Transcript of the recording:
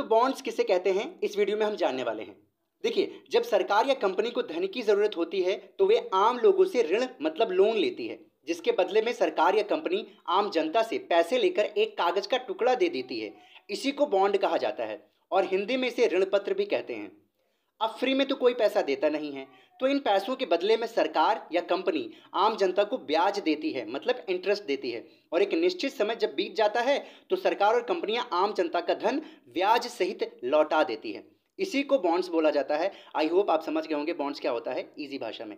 तो बॉन्ड्स किसे कहते हैं इस वीडियो में हम जानने वाले हैं देखिए जब सरकार या कंपनी को धन की ज़रूरत होती है तो वे आम लोगों से ऋण मतलब लोन लेती है जिसके बदले में सरकार या कंपनी आम जनता से पैसे लेकर एक कागज़ का टुकड़ा दे देती है इसी को बॉन्ड कहा जाता है और हिंदी में इसे ऋण पत्र भी कहते हैं अब फ्री में तो कोई पैसा देता नहीं है तो इन पैसों के बदले में सरकार या कंपनी आम जनता को ब्याज देती है मतलब इंटरेस्ट देती है और एक निश्चित समय जब बीत जाता है तो सरकार और कंपनियां आम जनता का धन ब्याज सहित लौटा देती है इसी को बॉन्ड्स बोला जाता है आई होप आप समझ गए होंगे बॉन्ड्स क्या होता है ईजी भाषा में